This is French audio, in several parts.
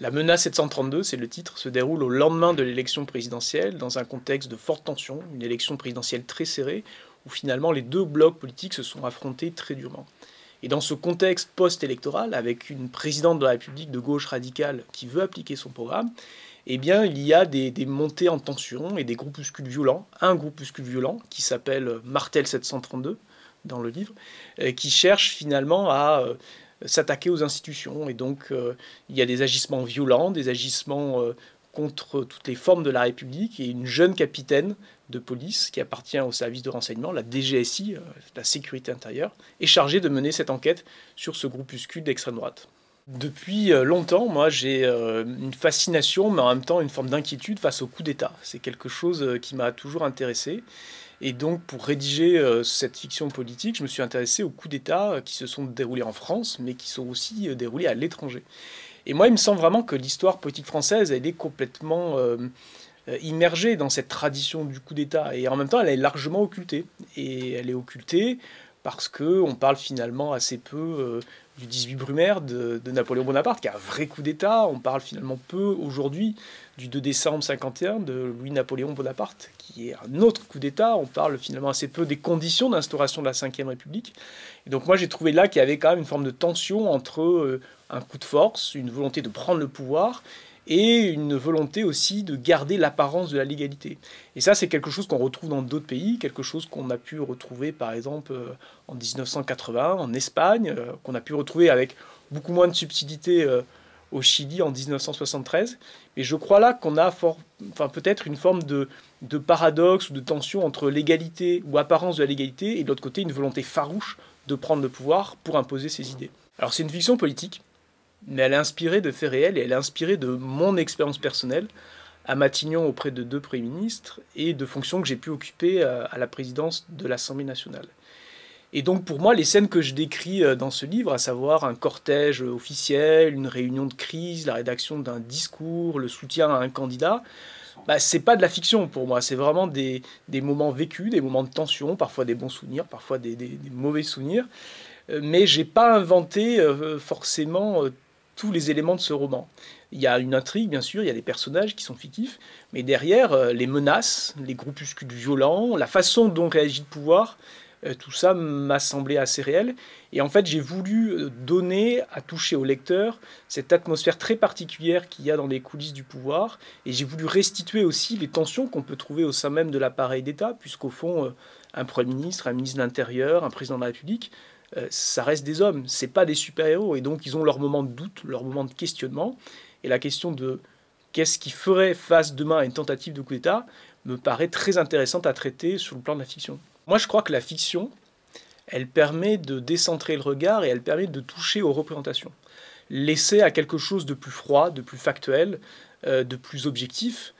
La menace 732, c'est le titre, se déroule au lendemain de l'élection présidentielle, dans un contexte de forte tension, une élection présidentielle très serrée, où finalement les deux blocs politiques se sont affrontés très durement. Et dans ce contexte post-électoral, avec une présidente de la République de gauche radicale qui veut appliquer son programme, eh bien, il y a des, montées en tension et des groupuscules violents. Un groupuscule violent qui s'appelle Martel 732 dans le livre, euh, qui cherche finalement à euh, s'attaquer aux institutions. Et donc, euh, il y a des agissements violents, des agissements euh, contre toutes les formes de la République. Et une jeune capitaine de police qui appartient au service de renseignement, la DGSI, euh, la sécurité intérieure, est chargée de mener cette enquête sur ce groupuscule d'extrême droite. Depuis longtemps, moi, j'ai une fascination, mais en même temps une forme d'inquiétude face au coup d'État. C'est quelque chose qui m'a toujours intéressé. Et donc, pour rédiger euh, cette fiction politique, je me suis intéressé aux coups d'État euh, qui se sont déroulés en France, mais qui sont aussi euh, déroulés à l'étranger. Et moi, il me semble vraiment que l'histoire politique française, elle est complètement immergée dans cette tradition du coup d'État. Et en même temps, elle est largement occultée. Et elle est occultée parce qu'on parle finalement assez peu euh, du 18 Brumaire de, Napoléon Bonaparte, qui est un vrai coup d'État. On parle finalement peu aujourd'hui du 2 décembre 51 de Louis-Napoléon Bonaparte, qui est un autre coup d'État. On parle finalement assez peu des conditions d'instauration de la Ve République. Et donc moi j'ai trouvé là qu'il y avait quand même une forme de tension entre euh, un coup de force, une volonté de prendre le pouvoir, et une volonté aussi de garder l'apparence de la légalité. Et ça, c'est quelque chose qu'on retrouve dans d'autres pays, quelque chose qu'on a pu retrouver par exemple euh, en 1980 en Espagne, euh, qu'on a pu retrouver avec beaucoup moins de subtilité euh, au Chili en 1973. Mais je crois là qu'on a enfin, peut-être une forme de, de paradoxe ou de tension entre l'égalité ou apparence de la légalité et de l'autre côté une volonté farouche de prendre le pouvoir pour imposer ses idées. Alors c'est une fiction politique, mais elle est inspirée de faits réels et elle est inspirée de mon expérience personnelle à Matignon auprès de deux premiers ministres et de fonctions que j'ai pu occuper euh, à la présidence de l'Assemblée nationale. Et donc pour moi, les scènes que je décris euh, dans ce livre, à savoir un cortège officiel, une réunion de crise, la rédaction d'un discours, le soutien à un candidat, bah, c'est pas de la fiction pour moi, c'est vraiment des, des, moments vécus, des moments de tension, parfois des bons souvenirs, parfois des, des, des mauvais souvenirs. Euh, mais j'ai pas inventé forcément tous les éléments de ce roman. Il y a une intrigue, bien sûr, il y a des personnages qui sont fictifs, mais derrière, euh, les menaces, les groupuscules violents, la façon dont réagit le pouvoir, euh, tout ça m'a semblé assez réel. Et en fait, j'ai voulu euh, donner à toucher au lecteur cette atmosphère très particulière qu'il y a dans les coulisses du pouvoir. Et j'ai voulu restituer aussi les tensions qu'on peut trouver au sein même de l'appareil d'État, puisqu'au fond, un Premier ministre, un ministre de l'Intérieur, un président de la République, euh, ça reste des hommes, c'est pas des super-héros, et donc ils ont leur moment de doute, leur moment de questionnement, et la question de qu'est-ce qui ferait face demain à une tentative de coup d'État me paraît très intéressante à traiter sur le plan de la fiction. Moi, je crois que la fiction, elle permet de décentrer le regard et elle permet de toucher aux représentations. Laisser à quelque chose de plus froid, de plus factuel, euh, de plus objectif,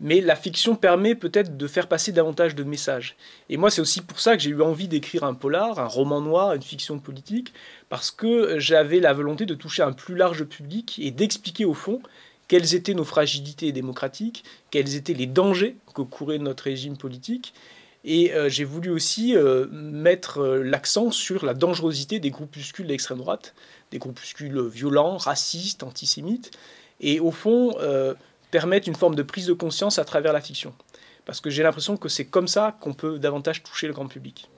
mais la fiction permet peut-être de faire passer davantage de messages. Et moi, c'est aussi pour ça que j'ai eu envie d'écrire un polar, un roman noir, une fiction politique, parce que j'avais la volonté de toucher un plus large public et d'expliquer au fond quelles étaient nos fragilités démocratiques, quels étaient les dangers que courait notre régime politique. Et euh, j'ai voulu aussi euh, mettre euh, l'accent sur la dangerosité des groupuscules d'extrême droite, des groupuscules violents, racistes, antisémites. Et au fond, permettent une forme de prise de conscience à travers la fiction. Parce que j'ai l'impression que c'est comme ça qu'on peut davantage toucher le grand public.